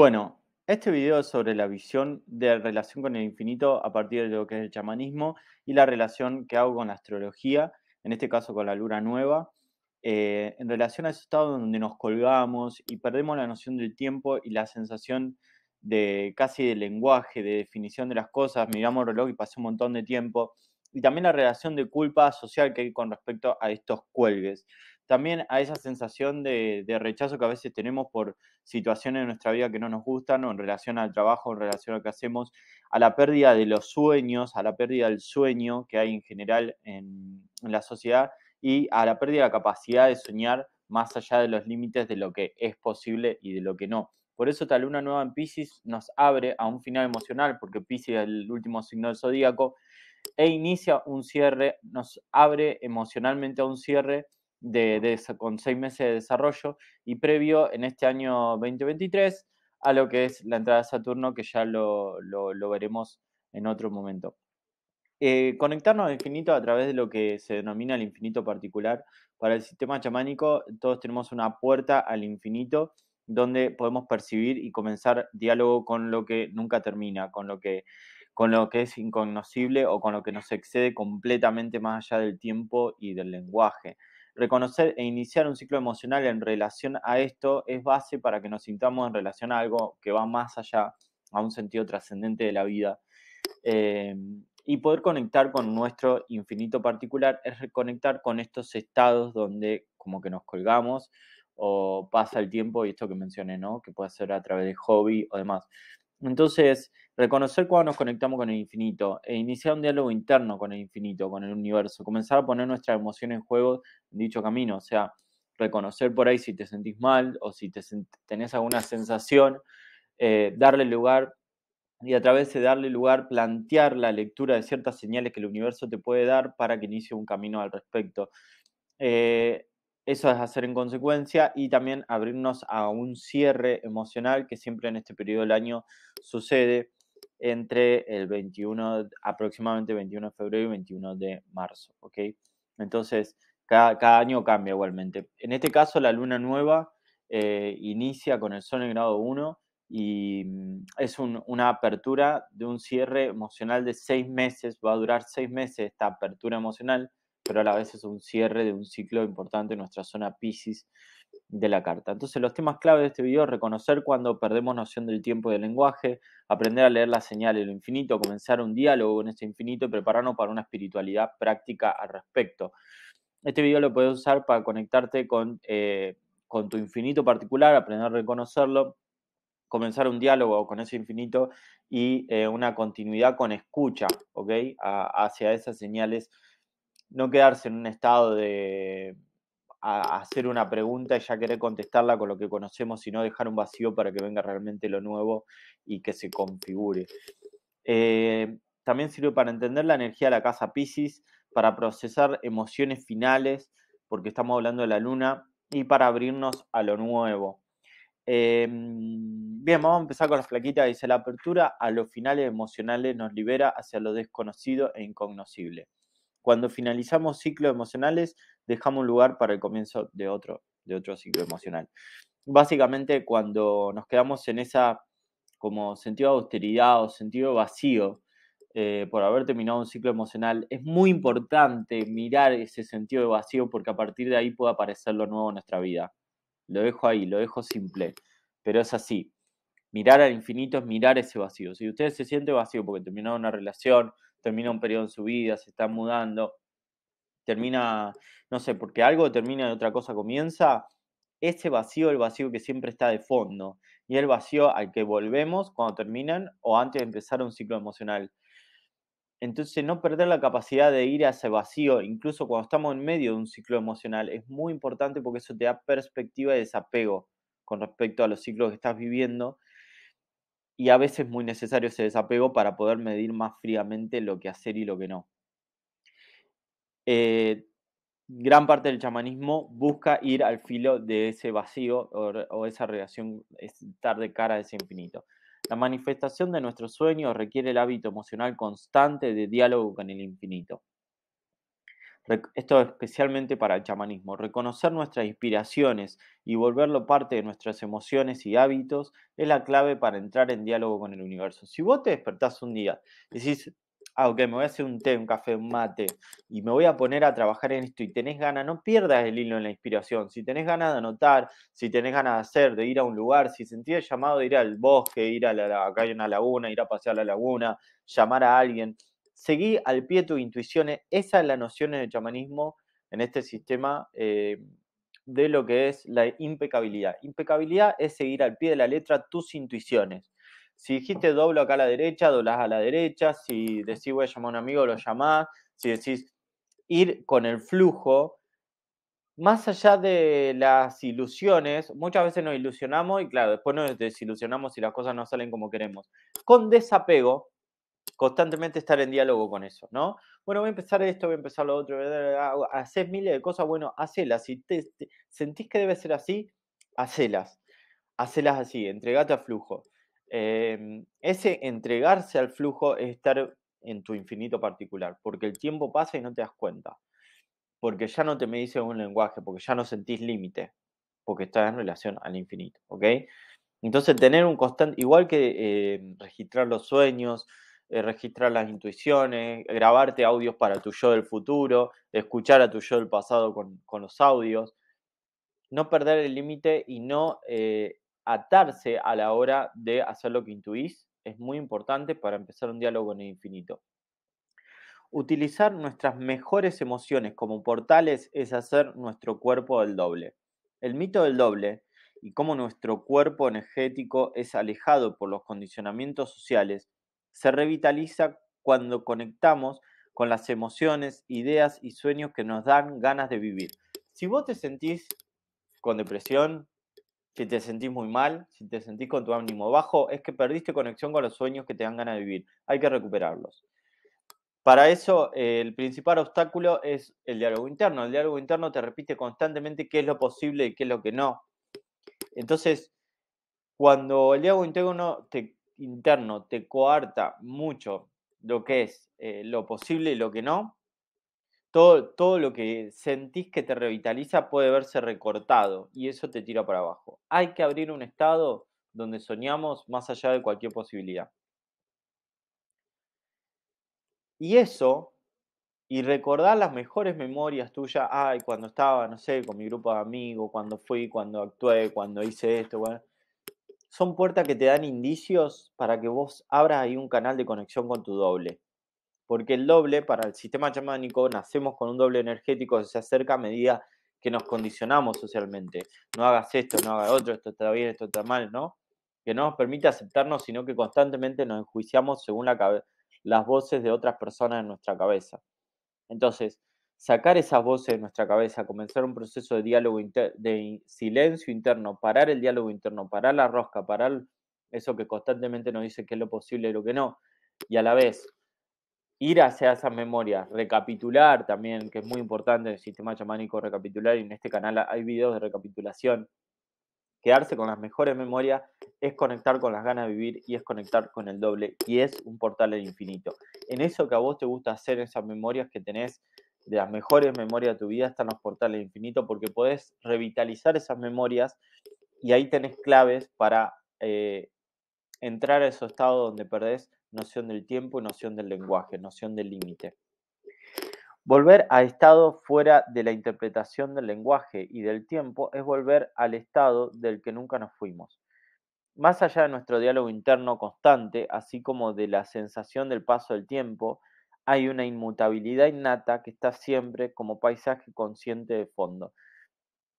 Bueno, este video es sobre la visión de relación con el infinito a partir de lo que es el chamanismo y la relación que hago con la astrología, en este caso con la luna nueva, eh, en relación a ese estado donde nos colgamos y perdemos la noción del tiempo y la sensación de casi de lenguaje, de definición de las cosas, miramos el reloj y pasa un montón de tiempo, y también la relación de culpa social que hay con respecto a estos cuelgues, también a esa sensación de, rechazo que a veces tenemos por situaciones en nuestra vida que no nos gustan o en relación al trabajo, en relación a lo que hacemos, a la pérdida de los sueños, a la pérdida del sueño que hay en general en, la sociedad y a la pérdida de la capacidad de soñar más allá de los límites de lo que es posible y de lo que no. Por eso tal luna nueva en Pisces nos abre a un final emocional, porque Pisces es el último signo del zodíaco, e inicia un cierre, nos abre emocionalmente a un cierre de, con seis meses de desarrollo y previo en este año 2023 a lo que es la entrada de Saturno, que ya lo, veremos en otro momento. Eh, conectarnos al infinito a través de lo que se denomina el infinito particular. Para el sistema chamánico, todos tenemos una puerta al infinito donde podemos percibir y comenzar diálogo con lo que nunca termina, con lo que, con lo que es inconocible o con lo que nos excede completamente más allá del tiempo y del lenguaje. Reconocer e iniciar un ciclo emocional en relación a esto es base para que nos sintamos en relación a algo que va más allá, a un sentido trascendente de la vida. Em, y poder conectar con nuestro infinito particular es reconectar con estos estados donde como que nos colgamos o pasa el tiempo y esto que mencioné, ¿no? Que puede ser a través de hobby o demás. Entonces, reconocer cuándo nos conectamos con el infinito e iniciar un diálogo interno con el infinito, con el universo, comenzar a poner nuestra emoción en juego en dicho camino, o sea, reconocer por ahí si te sentís mal o si te tenés alguna sensación, eh, darle lugar y a través de darle lugar plantear la lectura de ciertas señales que el universo te puede dar para que inicie un camino al respecto. Eh, eso es hacer en consecuencia y también abrirnos a un cierre emocional que siempre en este periodo del año sucede entre el 21, aproximadamente 21 de febrero y 21 de marzo, ¿ok? Entonces, cada, año cambia igualmente. En este caso, la luna nueva eh, inicia con el sol en grado 1 y mm, es una apertura de un cierre emocional de seis meses, va a durar seis meses esta apertura emocional pero a la vez es un cierre de un ciclo importante en nuestra zona piscis de la carta. Entonces, los temas clave de este video, es reconocer cuando perdemos noción del tiempo y del lenguaje, aprender a leer la señal de lo infinito, comenzar un diálogo con ese infinito y prepararnos para una espiritualidad práctica al respecto. Este video lo puedes usar para conectarte con, eh, tu infinito particular, aprender a reconocerlo, comenzar un diálogo con ese infinito y eh, una continuidad con escucha, hacia esas señales no quedarse en un estado de hacer una pregunta y ya querer contestarla con lo que conocemos, sino dejar un vacío para que venga realmente lo nuevo y que se configure. Eh, también sirve para entender la energía de la casa Pisces, para procesar emociones finales, porque estamos hablando de la luna, y para abrirnos a lo nuevo. Em, bien, vamos a empezar con la flaquita. Dice, la apertura a los finales emocionales nos libera hacia lo desconocido e incognoscible. Cuando finalizamos ciclos emocionales, dejamos un lugar para el comienzo de otro, de otro ciclo emocional. Básicamente, cuando nos quedamos en esa como sentido de austeridad o sentido vacío eh, por haber terminado un ciclo emocional, es muy importante mirar ese sentido de vacío porque a partir de ahí puede aparecer lo nuevo en nuestra vida. Lo dejo ahí, lo dejo simple, pero es así. Mirar al infinito es mirar ese vacío. Si usted se siente vacío porque terminó una relación, termina un periodo en su vida, se está mudando, termina, no sé, porque algo termina y otra cosa comienza, ese vacío, el vacío que siempre está de fondo, y el vacío al que volvemos cuando terminan o antes de empezar un ciclo emocional. Entonces, no perder la capacidad de ir a ese vacío, incluso cuando estamos en medio de un ciclo emocional, es muy importante porque eso te da perspectiva de desapego con respecto a los ciclos que estás viviendo y a veces muy necesario ese desapego para poder medir más fríamente lo que hacer y lo que no. Eh, gran parte del chamanismo busca ir al filo de ese vacío o, esa relación, estar de cara a ese infinito. La manifestación de nuestro sueño requiere el hábito emocional constante de diálogo con el infinito esto especialmente para el chamanismo, reconocer nuestras inspiraciones y volverlo parte de nuestras emociones y hábitos es la clave para entrar en diálogo con el universo. Si vos te despertás un día y decís, ah, ok, me voy a hacer un té, un café, un mate, y me voy a poner a trabajar en esto y tenés ganas, no pierdas el hilo en la inspiración. Si tenés ganas de anotar, si tenés ganas de hacer, de ir a un lugar, si sentís llamado de ir al bosque, ir a la, calle una laguna, ir a pasear a la laguna, llamar a alguien, seguí al pie de tus intuiciones. Esa es la noción en el chamanismo, en este sistema, eh, de lo que es la impecabilidad. Impecabilidad es seguir al pie de la letra tus intuiciones. Si dijiste doblo acá a la derecha, doblás a la derecha. Si decís voy a llamar a un amigo, lo llamás. Si decís ir con el flujo, más allá de las ilusiones, muchas veces nos ilusionamos y claro, después nos desilusionamos si las cosas no salen como queremos. Con desapego, constantemente estar en diálogo con eso, ¿no? Bueno, voy a empezar esto, voy a empezar lo otro, haces miles de cosas, bueno, hacelas. Si te, sentís que debe ser así, hacelas. Hacelas así, entregate al flujo. Em, ese entregarse al flujo es estar en tu infinito particular, porque el tiempo pasa y no te das cuenta, porque ya no te me dice un lenguaje, porque ya no sentís límite, porque estás en relación al infinito, ¿ok? Entonces tener un constante, igual que eh, registrar los sueños, eh, registrar las intuiciones, grabarte audios para tu yo del futuro, escuchar a tu yo del pasado con, los audios, no perder el límite y no eh, atarse a la hora de hacer lo que intuís es muy importante para empezar un diálogo en el infinito. Utilizar nuestras mejores emociones como portales es hacer nuestro cuerpo del doble. El mito del doble y cómo nuestro cuerpo energético es alejado por los condicionamientos sociales se revitaliza cuando conectamos con las emociones, ideas y sueños que nos dan ganas de vivir. Si vos te sentís con depresión, si te sentís muy mal, si te sentís con tu ánimo bajo, es que perdiste conexión con los sueños que te dan ganas de vivir. Hay que recuperarlos. Para eso, eh, el principal obstáculo es el diálogo interno. El diálogo interno te repite constantemente qué es lo posible y qué es lo que no. Entonces, cuando el diálogo interno te interno te coarta mucho lo que es eh, lo posible y lo que no, todo, todo, lo que sentís que te revitaliza puede verse recortado y eso te tira para abajo. Hay que abrir un estado donde soñamos más allá de cualquier posibilidad. Y eso, y recordar las mejores memorias tuyas, ay, cuando estaba, no sé, con mi grupo de amigos, cuando fui, cuando actué, cuando hice esto, bueno, son puertas que te dan indicios para que vos abras ahí un canal de conexión con tu doble. Porque el doble, para el sistema chamánico, nacemos con un doble energético que se acerca a medida que nos condicionamos socialmente. No hagas esto, no hagas otro, esto está bien, esto está mal, ¿no? Que no nos permite aceptarnos, sino que constantemente nos enjuiciamos según las voces de otras personas en nuestra cabeza. Entonces, sacar esas voces de nuestra cabeza, comenzar un proceso de diálogo de silencio interno, parar el diálogo interno, parar la rosca, parar eso que constantemente nos dice que es lo posible y lo que no, y a la vez ir hacia esas memorias, recapitular también, que es muy importante en el sistema chamánico recapitular, y en este canal hay videos de recapitulación. Quedarse con las mejores memorias es conectar con las ganas de vivir y es conectar con el doble y es un portal al infinito. En eso que a vos te gusta hacer, esas memorias que tenés de las mejores memorias de tu vida están los portales infinitos porque podés revitalizar esas memorias y ahí tenés claves para eh, entrar a esos estados donde perdés noción del tiempo y noción del lenguaje, noción del límite. Volver a estado fuera de la interpretación del lenguaje y del tiempo es volver al estado del que nunca nos fuimos. Más allá de nuestro diálogo interno constante, así como de la sensación del paso del tiempo, hay una inmutabilidad innata que está siempre como paisaje consciente de fondo.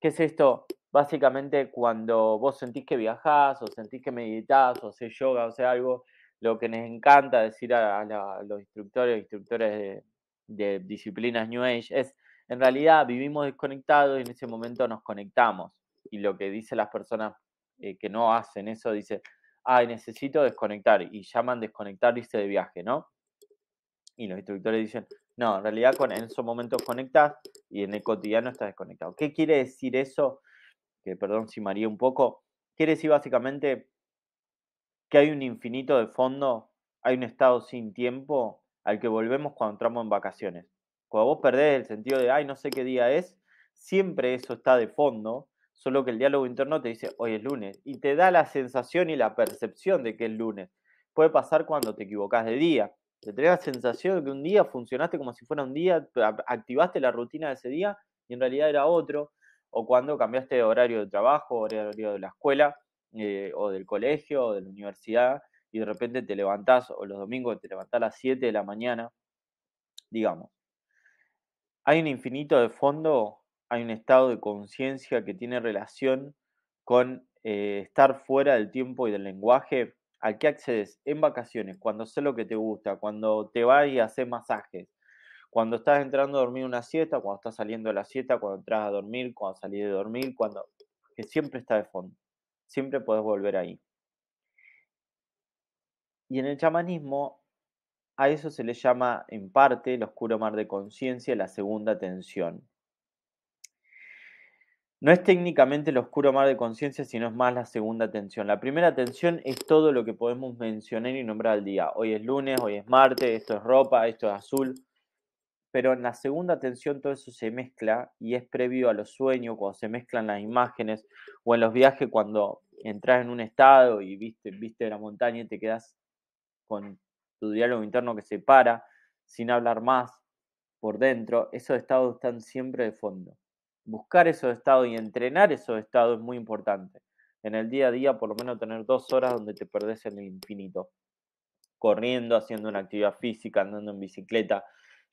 ¿Qué es esto? Básicamente cuando vos sentís que viajás o sentís que meditas o haces yoga o sea algo, lo que nos encanta decir a, los instructores, instructores de, disciplinas New Age es, en realidad vivimos desconectados y en ese momento nos conectamos. Y lo que dicen las personas eh, que no hacen eso, dice, ay, necesito desconectar y llaman desconectar se de viaje, ¿no? y los instructores dicen, no, en realidad con, en esos momentos conectas y en el cotidiano estás desconectado. ¿Qué quiere decir eso? Que perdón si maría un poco. Quiere decir básicamente que hay un infinito de fondo, hay un estado sin tiempo al que volvemos cuando entramos en vacaciones. Cuando vos perdés el sentido de, ay, no sé qué día es, siempre eso está de fondo, solo que el diálogo interno te dice, hoy es lunes, y te da la sensación y la percepción de que es lunes. Puede pasar cuando te equivocas de día, te la sensación de que un día funcionaste como si fuera un día, activaste la rutina de ese día y en realidad era otro. O cuando cambiaste de horario de trabajo, horario de la escuela, eh, o del colegio, o de la universidad, y de repente te levantás, o los domingos te levantás a las 7 de la mañana, digamos. Hay un infinito de fondo, hay un estado de conciencia que tiene relación con eh, estar fuera del tiempo y del lenguaje al que accedes en vacaciones, cuando sé lo que te gusta, cuando te vas y haces masajes, cuando estás entrando a dormir una siesta, cuando estás saliendo de la siesta, cuando entras a dormir, cuando salís de dormir, cuando que siempre está de fondo. Siempre podés volver ahí. Y en el chamanismo a eso se le llama en parte el oscuro mar de conciencia, la segunda tensión. No es técnicamente el oscuro mar de conciencia, sino es más la segunda tensión. La primera tensión es todo lo que podemos mencionar y nombrar al día. Hoy es lunes, hoy es martes, esto es ropa, esto es azul. Pero en la segunda tensión todo eso se mezcla y es previo a los sueños, cuando se mezclan las imágenes, o en los viajes cuando entras en un estado y viste, viste la montaña y te quedas con tu diálogo interno que se para, sin hablar más por dentro. Esos estados están siempre de fondo buscar esos estados y entrenar esos estados es muy importante. En el día a día, por lo menos tener dos horas donde te perdés en el infinito. Corriendo, haciendo una actividad física, andando en bicicleta,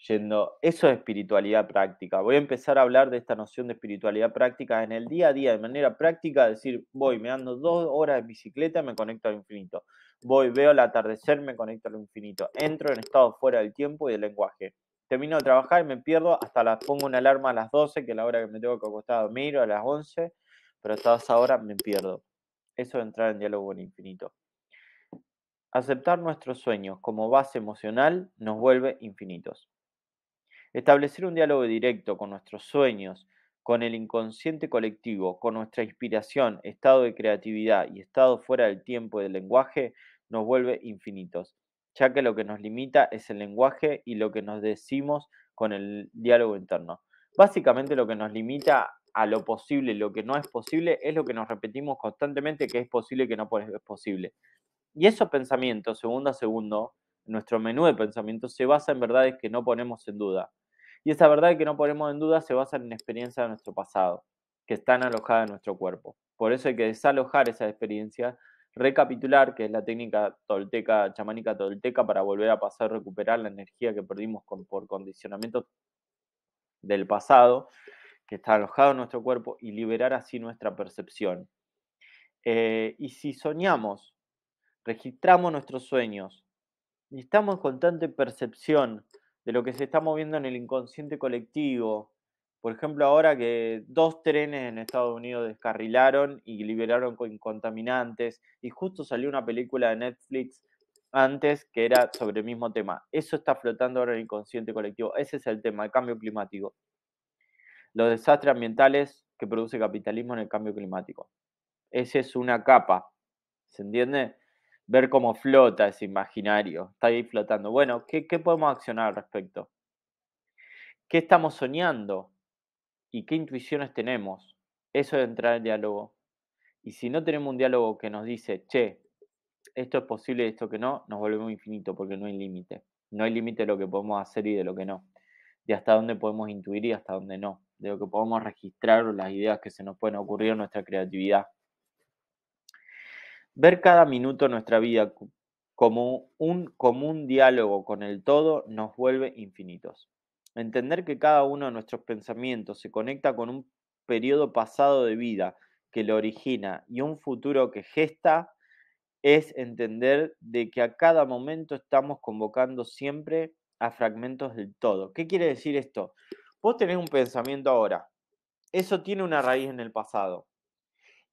yendo. Eso es espiritualidad práctica. Voy a empezar a hablar de esta noción de espiritualidad práctica en el día a día, de manera práctica, decir, voy, me ando dos horas en bicicleta, me conecto al infinito. Voy, veo el atardecer, me conecto al infinito. Entro en estado fuera del tiempo y del lenguaje termino de trabajar, y me pierdo, hasta las pongo una alarma a las 12, que es la hora que me tengo que acostar a miro a las 11, pero hasta esa hora me pierdo. Eso de entrar en diálogo con infinito. Aceptar nuestros sueños como base emocional nos vuelve infinitos. Establecer un diálogo directo con nuestros sueños, con el inconsciente colectivo, con nuestra inspiración, estado de creatividad y estado fuera del tiempo y del lenguaje, nos vuelve infinitos ya que lo que nos limita es el lenguaje y lo que nos decimos con el diálogo interno. Básicamente lo que nos limita a lo posible, lo que no es posible, es lo que nos repetimos constantemente que es posible, y que no es posible. Y esos pensamientos, segundo a segundo, nuestro menú de pensamientos se basa en verdades que no ponemos en duda. Y esa verdad que no ponemos en duda se basa en experiencias de nuestro pasado, que están alojadas en nuestro cuerpo. Por eso hay que desalojar esas experiencias recapitular, que es la técnica tolteca, chamánica tolteca, para volver a pasar, recuperar la energía que perdimos por condicionamiento del pasado, que está alojado en nuestro cuerpo, y liberar así nuestra percepción. Eh, y si soñamos, registramos nuestros sueños y estamos con constante percepción de lo que se está moviendo en el inconsciente colectivo, por ejemplo, ahora que dos trenes en Estados Unidos descarrilaron y liberaron contaminantes, y justo salió una película de Netflix antes que era sobre el mismo tema. Eso está flotando ahora en el inconsciente colectivo. Ese es el tema, el cambio climático. Los desastres ambientales que produce capitalismo en el cambio climático. Esa es una capa. ¿Se entiende? Ver cómo flota ese imaginario. Está ahí flotando. Bueno, qué podemos accionar al respecto? ¿Qué estamos soñando? y qué intuiciones tenemos. Eso de entrar en diálogo. Y si no tenemos un diálogo que nos dice, che, esto es posible, esto que no, nos volvemos infinitos porque no hay límite. No hay límite de lo que podemos hacer y de lo que no. De hasta dónde podemos intuir y hasta dónde no. De lo que podemos registrar o las ideas que se nos pueden ocurrir en nuestra creatividad. Ver cada minuto de nuestra vida como un común diálogo con el todo nos vuelve infinitos. Entender que cada uno de nuestros pensamientos se conecta con un periodo pasado de vida que lo origina y un futuro que gesta es entender de que a cada momento estamos convocando siempre a fragmentos del todo. ¿Qué quiere decir esto? Vos tenés un pensamiento ahora, eso tiene una raíz en el pasado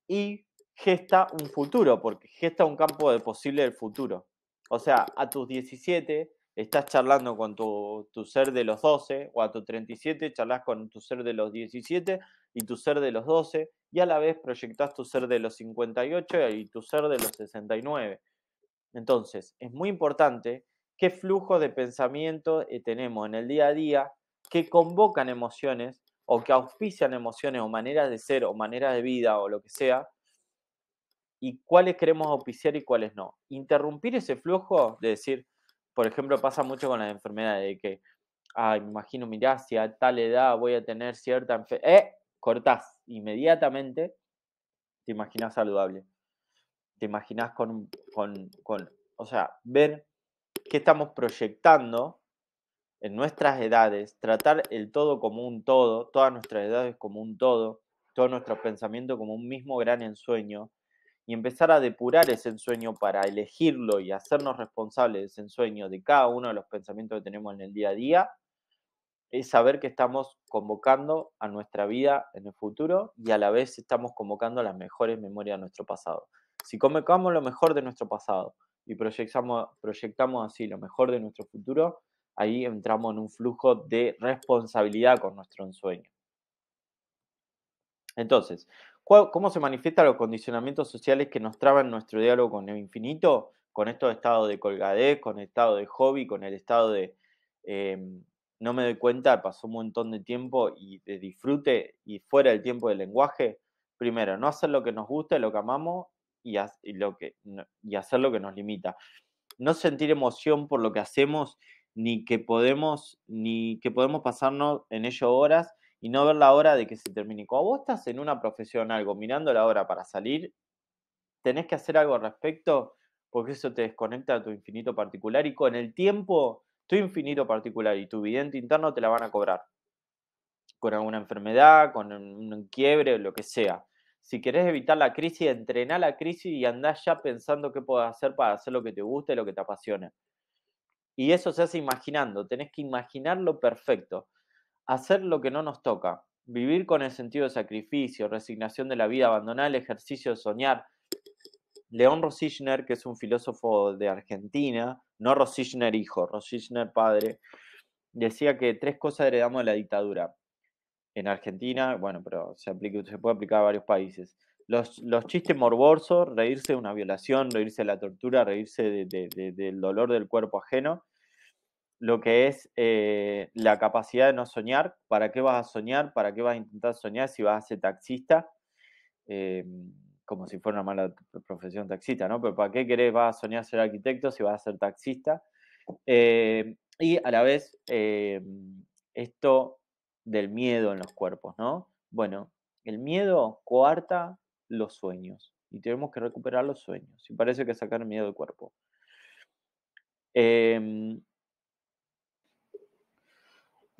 y gesta un futuro, porque gesta un campo de posible del futuro. O sea, a tus 17 estás charlando con tu, ser de los 12 o a tu 37, charlas con tu ser de los 17 y tu ser de los 12 y a la vez proyectas tu ser de los 58 y tu ser de los 69. Entonces, es muy importante qué flujo de pensamiento eh, tenemos en el día a día que convocan emociones o que auspician emociones o maneras de ser o maneras de vida o lo que sea, y cuáles queremos auspiciar y cuáles no. Interrumpir ese flujo de decir, por ejemplo, pasa mucho con las enfermedades de que, imagino, mirá, si a tal edad voy a tener cierta enfermedad, eh, cortás inmediatamente, te imaginas saludable, te imaginas con, con, con, o sea, ver qué estamos proyectando en nuestras edades, tratar el todo como un todo, todas nuestras edades como un todo, todos nuestros pensamientos como un mismo gran ensueño, y empezar a depurar ese ensueño para elegirlo y hacernos responsables de ese ensueño, de cada uno de los pensamientos que tenemos en el día a día, es saber que estamos convocando a nuestra vida en el futuro y a la vez estamos convocando las mejores memorias de nuestro pasado. Si convocamos lo mejor de nuestro pasado y proyectamos, proyectamos así lo mejor de nuestro futuro, ahí entramos en un flujo de responsabilidad con nuestro ensueño. Entonces, ¿Cómo se manifiestan los condicionamientos sociales que nos traban nuestro diálogo con el infinito? Con estos estados de colgadez, con el estado de hobby, con el estado de em, no me doy cuenta, pasó un montón de tiempo y de disfrute y fuera del tiempo del lenguaje. Primero, no hacer lo que nos gusta lo que amamos y, lo que, y hacer lo que nos limita. No sentir emoción por lo que hacemos, ni que podemos, ni que podemos pasarnos en ello horas, y no ver la hora de que se termine. Cuando vos estás en una profesión, algo, mirando la hora para salir, tenés que hacer algo al respecto porque eso te desconecta a tu infinito particular y con el tiempo tu infinito particular y tu vidente interno te la van a cobrar. Con alguna enfermedad, con un quiebre, lo que sea. Si querés evitar la crisis, entrená la crisis y andá ya pensando qué podés hacer para hacer lo que te guste, lo que te apasiona. Y eso se hace imaginando, tenés que imaginar lo perfecto hacer lo que no nos toca, vivir con el sentido de sacrificio, resignación de la vida, abandonar el ejercicio de soñar. León Rosichner, que es un filósofo de Argentina, no Rosichner hijo, Rosichner padre, decía que tres cosas heredamos de la dictadura. En Argentina, bueno, pero se, puede aplicar a varios países. Los, chistes morbosos, reírse de una violación, reírse de la tortura, reírse del dolor del cuerpo ajeno lo que es eh, la capacidad de no soñar. ¿Para qué vas a soñar? ¿Para qué vas a intentar soñar si vas a ser taxista? Eh, como si fuera una mala profesión taxista, ¿no? Pero ¿para qué querés, vas a soñar ser arquitecto si vas a ser taxista? Eh, y a la vez, esto del miedo en los cuerpos, ¿no? Bueno, el miedo coarta los sueños y tenemos que recuperar los sueños. Y parece que sacar miedo del cuerpo. Em,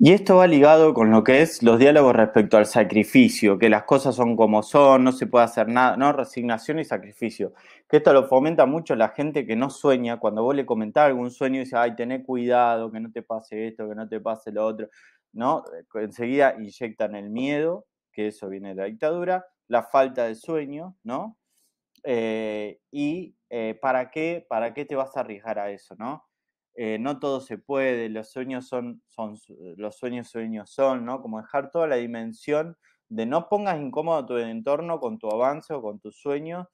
y esto va ligado con lo que es los diálogos respecto al sacrificio, que las cosas son como son, no se puede hacer nada, no, resignación y sacrificio. Que esto lo fomenta mucho la gente que no sueña, cuando vos le comentás algún sueño y dice, ay, tené cuidado, que no te pase esto, que no te pase lo otro, ¿no? Enseguida inyectan el miedo, que eso viene de la dictadura, la falta de sueño, ¿no? Eh, y eh, ¿para, qué, para qué te vas a arriesgar a eso, ¿no? Eh, no todo se puede, los sueños son, son, los sueños, sueños son, ¿no? Como dejar toda la dimensión de no pongas incómodo tu entorno con tu avance o con tus sueños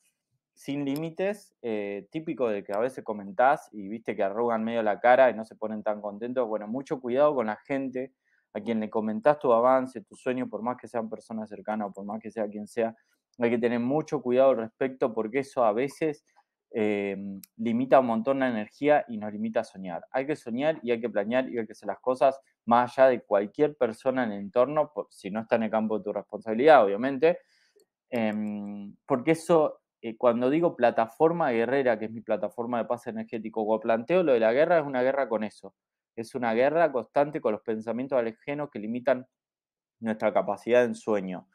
sin límites, eh, típico de que a veces comentás y viste que arrugan medio la cara y no se ponen tan contentos. Bueno, mucho cuidado con la gente a quien le comentás tu avance, tu sueño, por más que sean personas cercanas o por más que sea quien sea. Hay que tener mucho cuidado al respecto porque eso a veces Em, limita un montón la energía y nos limita a soñar. Hay que soñar y hay que planear y hay que hacer las cosas más allá de cualquier persona en el entorno, si no está en el campo de tu responsabilidad, obviamente. Em, porque eso, eh, cuando digo plataforma guerrera, que es mi plataforma de paz energético, o planteo lo de la guerra, es una guerra con eso. Es una guerra constante con los pensamientos alejenos que limitan nuestra capacidad de sueño,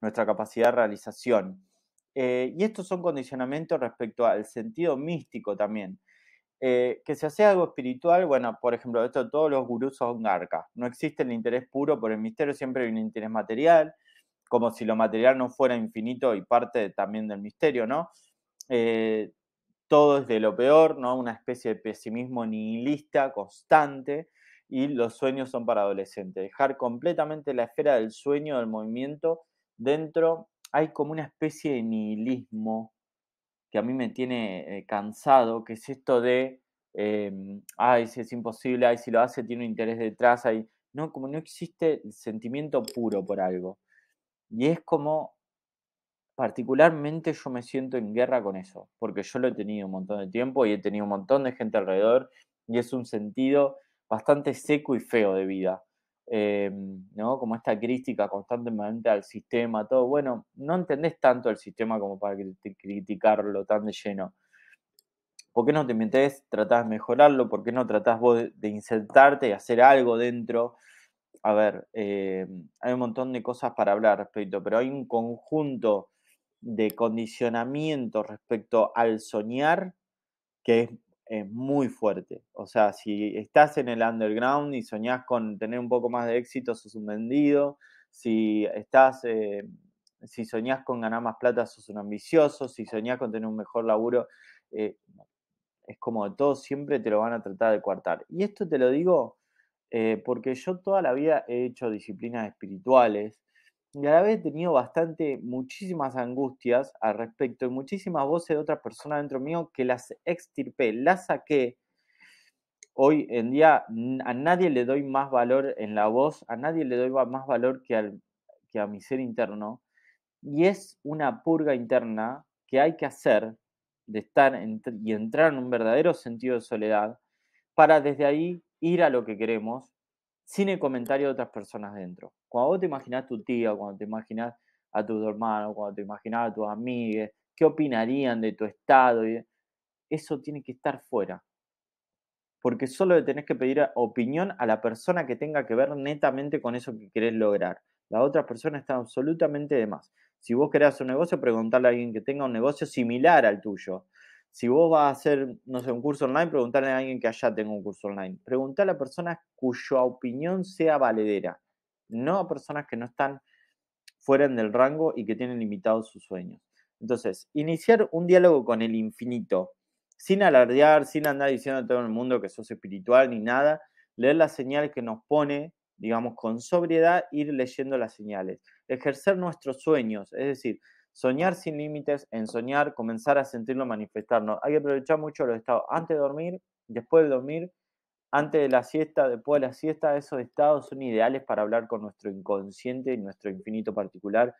nuestra capacidad de realización. Eh, y estos son condicionamientos respecto al sentido místico también. Eh, que se hace algo espiritual, bueno, por ejemplo, esto todos los gurús son garcas. No existe el interés puro por el misterio, siempre hay un interés material, como si lo material no fuera infinito y parte también del misterio, ¿no? Eh, todo es de lo peor, ¿no? Una especie de pesimismo nihilista constante y los sueños son para adolescentes. Dejar completamente la esfera del sueño, del movimiento, dentro hay como una especie de nihilismo que a mí me tiene eh, cansado, que es esto de, em, ay, si es imposible, ay, si lo hace, tiene un interés detrás, ay, no, como no existe sentimiento puro por algo. Y es como, particularmente yo me siento en guerra con eso, porque yo lo he tenido un montón de tiempo y he tenido un montón de gente alrededor y es un sentido bastante seco y feo de vida. Eh, ¿no? Como esta crítica constantemente al sistema, todo. Bueno, no entendés tanto el sistema como para criticarlo tan de lleno. ¿Por qué no te metés? ¿Tratás de mejorarlo? ¿Por qué no tratás vos de insertarte y hacer algo dentro? A ver, eh, hay un montón de cosas para hablar respecto, pero hay un conjunto de condicionamiento respecto al soñar que es es muy fuerte. O sea, si estás en el underground y soñás con tener un poco más de éxito, sos un vendido. Si estás, eh, si soñás con ganar más plata, sos un ambicioso. Si soñás con tener un mejor laburo, eh, es como de todo, siempre te lo van a tratar de coartar. Y esto te lo digo eh, porque yo toda la vida he hecho disciplinas espirituales y a la vez he tenido bastante, muchísimas angustias al respecto y muchísimas voces de otras personas dentro mío que las extirpé, las saqué. Hoy en día a nadie le doy más valor en la voz, a nadie le doy más valor que, a mi ser interno. Y es una purga interna que hay que hacer de estar y entrar en un verdadero sentido de soledad para desde ahí ir a lo que queremos sin el comentario de otras personas dentro. Cuando vos te imaginás tu tía, cuando te imaginas a tus hermanos, cuando te imaginás a tus amigas, qué opinarían de tu estado, eso tiene que estar fuera. Porque solo le tenés que pedir opinión a la persona que tenga que ver netamente con eso que querés lograr. La otra persona está absolutamente de más. Si vos querés un negocio, preguntarle a alguien que tenga un negocio similar al tuyo. Si vos vas a hacer, no sé, un curso online, preguntarle a alguien que allá tenga un curso online. Preguntar a la persona cuya opinión sea valedera no a personas que no están fuera del rango y que tienen limitados sus sueños. Entonces, iniciar un diálogo con el infinito, sin alardear, sin andar diciendo a todo el mundo que sos espiritual ni nada, leer las señales que nos pone, digamos, con sobriedad, ir leyendo las señales, ejercer nuestros sueños, es decir, soñar sin límites, en soñar, comenzar a sentirlo, manifestarnos. Hay que aprovechar mucho los estados antes de dormir, después de dormir, antes de la siesta, después de la siesta, esos estados son ideales para hablar con nuestro inconsciente y nuestro infinito particular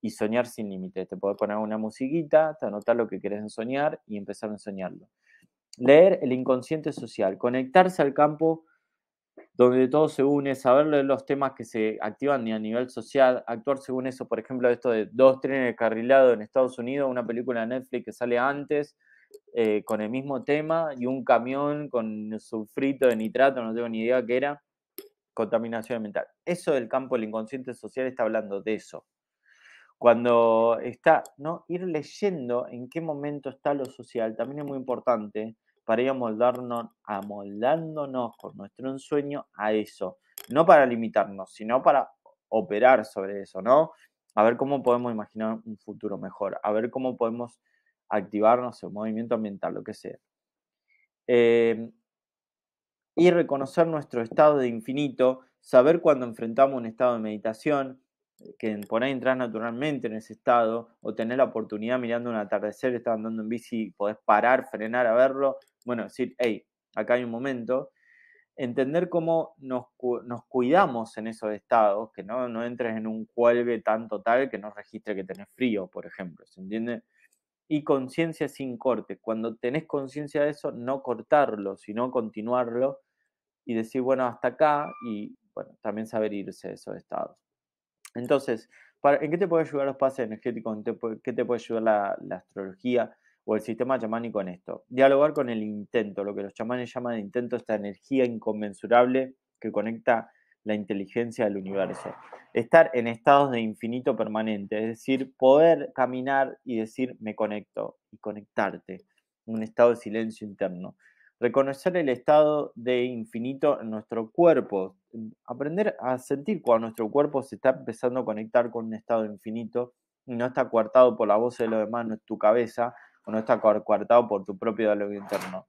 y soñar sin límites. Te podés poner una musiquita, te anotar lo que querés soñar y empezar a soñarlo. Leer el inconsciente social, conectarse al campo donde todo se une, saber los temas que se activan a nivel social, actuar según eso, por ejemplo, esto de dos trenes carrilado en Estados Unidos, una película de Netflix que sale antes, eh, con el mismo tema y un camión con sulfrito de nitrato, no tengo ni idea qué era, contaminación ambiental. Eso del campo del inconsciente social está hablando de eso. Cuando está, ¿no? Ir leyendo en qué momento está lo social también es muy importante para ir amoldándonos con nuestro ensueño a eso. No para limitarnos, sino para operar sobre eso, ¿no? A ver cómo podemos imaginar un futuro mejor, a ver cómo podemos activarnos el movimiento ambiental, lo que sea. Em, y reconocer nuestro estado de infinito, saber cuando enfrentamos un estado de meditación, eh, que por ahí entras naturalmente en ese estado, o tener la oportunidad mirando un atardecer, estás andando en bici, podés parar, frenar a verlo, bueno, decir, hey, acá hay un momento, entender cómo nos, cuidamos en esos estados, que no, no entres en un cuelgue tan total que no registre que tenés frío, por ejemplo, ¿se entiende? y conciencia sin corte. Cuando tenés conciencia de eso, no cortarlo, sino continuarlo y decir, bueno, hasta acá y bueno, también saber irse de esos estados. Entonces, para, ¿en qué te puede ayudar los pases energéticos? ¿En qué te puede ayudar la, la, astrología o el sistema chamánico en esto? Dialogar con el intento, lo que los chamanes llaman intento, esta energía inconmensurable que conecta la inteligencia del universo. Estar en estados de infinito permanente, es decir, poder caminar y decir me conecto y conectarte, un estado de silencio interno. Reconocer el estado de infinito en nuestro cuerpo, aprender a sentir cuando nuestro cuerpo se está empezando a conectar con un estado infinito y no está coartado por la voz de los demás, no es tu cabeza, o no está coartado por tu propio diálogo interno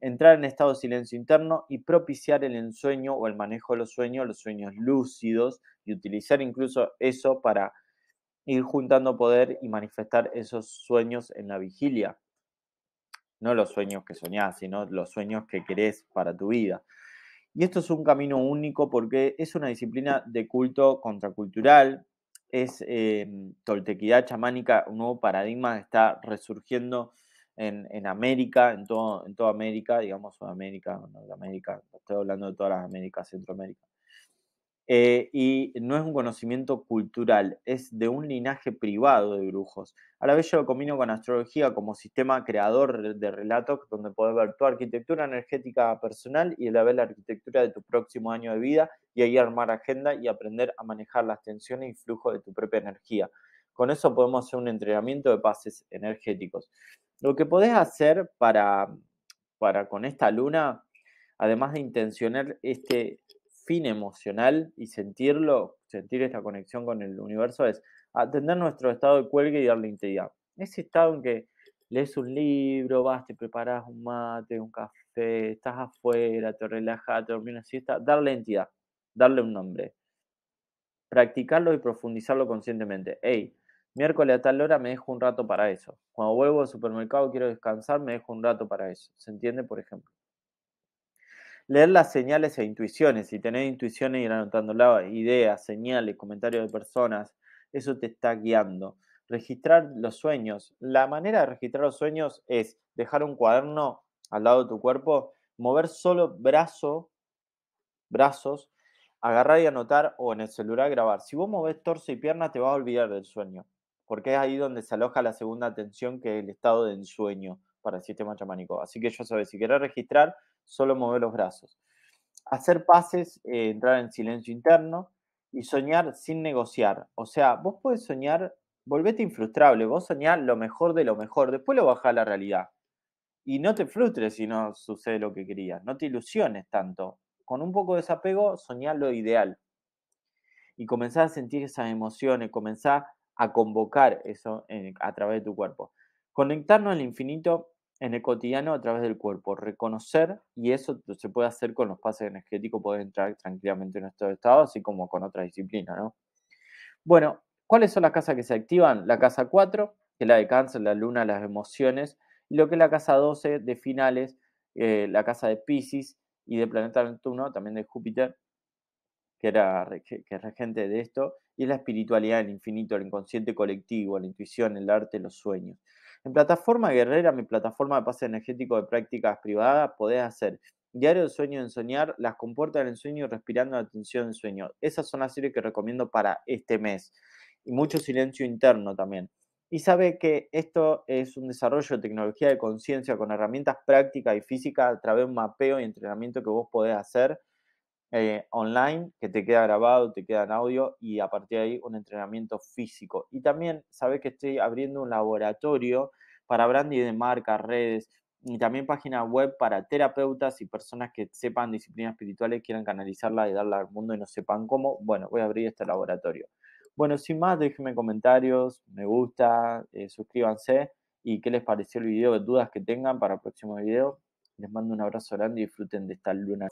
entrar en estado de silencio interno y propiciar el ensueño o el manejo de los sueños, los sueños lúcidos, y utilizar incluso eso para ir juntando poder y manifestar esos sueños en la vigilia. No los sueños que soñás, sino los sueños que querés para tu vida. Y esto es un camino único porque es una disciplina de culto contracultural, es em, toltequidad chamánica, un nuevo paradigma que está resurgiendo en, América, en, todo, en toda América, digamos Sudamérica, América, estoy hablando de todas las Américas, Centroamérica. Eh, y no es un conocimiento cultural, es de un linaje privado de brujos. A la vez yo lo combino con astrología como sistema creador de relatos donde puedes ver tu arquitectura energética personal y la vez la arquitectura de tu próximo año de vida y ahí armar agenda y aprender a manejar las tensiones y flujo de tu propia energía. Con eso podemos hacer un entrenamiento de pases energéticos. Lo que podés hacer para, para con esta luna, además de intencionar este fin emocional y sentirlo, sentir esta conexión con el universo, es atender nuestro estado de cuelga y darle integridad. Ese estado en que lees un libro, vas, te preparas un mate, un café, estás afuera, te relajas, te dormís una siesta, darle entidad, darle un nombre, practicarlo y profundizarlo conscientemente. Hey, Miércoles a tal hora me dejo un rato para eso. Cuando vuelvo al supermercado quiero descansar, me dejo un rato para eso. ¿Se entiende, por ejemplo? Leer las señales e intuiciones. Si tener intuiciones, ir anotando ideas, señales, comentarios de personas. Eso te está guiando. Registrar los sueños. La manera de registrar los sueños es dejar un cuaderno al lado de tu cuerpo, mover solo brazos, agarrar y anotar o en el celular grabar. Si vos movés torso y pierna, te vas a olvidar del sueño porque es ahí donde se aloja la segunda tensión, que es el estado de ensueño para el sistema chamánico. Así que ya sabes, si querés registrar, solo mueve los brazos. Hacer pases, eh, entrar en silencio interno y soñar sin negociar. O sea, vos podés soñar, volvete infrustrable, vos soñás lo mejor de lo mejor, después lo bajás a la realidad. Y no te frustres si no sucede lo que querías, no te ilusiones tanto. Con un poco de desapego, soñar lo ideal. Y comenzar a sentir esas emociones, comenzar a convocar eso a través de tu cuerpo. Conectarnos al infinito en el cotidiano a través del cuerpo, reconocer, y eso se puede hacer con los pases energéticos, puedes entrar tranquilamente en nuestro estado, así como con otra disciplina, ¿no? Bueno, ¿cuáles son las casas que se activan? La casa 4, que es la de cáncer, la luna, las emociones, y lo que es la casa 12 de finales, eh, la casa de Pisces y de planeta Neptuno, también de Júpiter, que, era, que, regente de esto, y es la espiritualidad, el infinito, el inconsciente colectivo, la intuición, el arte, los sueños. En Plataforma Guerrera, mi plataforma de pase energético de prácticas privadas, podés hacer Diario de Sueño en Soñar, Las Compuertas del Sueño, Respirando la Atención en Sueño. Esas son las series que recomiendo para este mes. Y mucho silencio interno también. Y sabe que esto es un desarrollo de tecnología de conciencia con herramientas prácticas y físicas a través de un mapeo y entrenamiento que vos podés hacer eh, online que te queda grabado, te queda en audio y a partir de ahí un entrenamiento físico. Y también sabes que estoy abriendo un laboratorio para branding de marca, redes y también página web para terapeutas y personas que sepan disciplinas espirituales, quieran canalizarla y darla al mundo y no sepan cómo. Bueno, voy a abrir este laboratorio. Bueno, sin más, déjenme comentarios, me gusta, eh, suscríbanse y qué les pareció el video, dudas que tengan para el próximo video. Les mando un abrazo grande y disfruten de esta luna.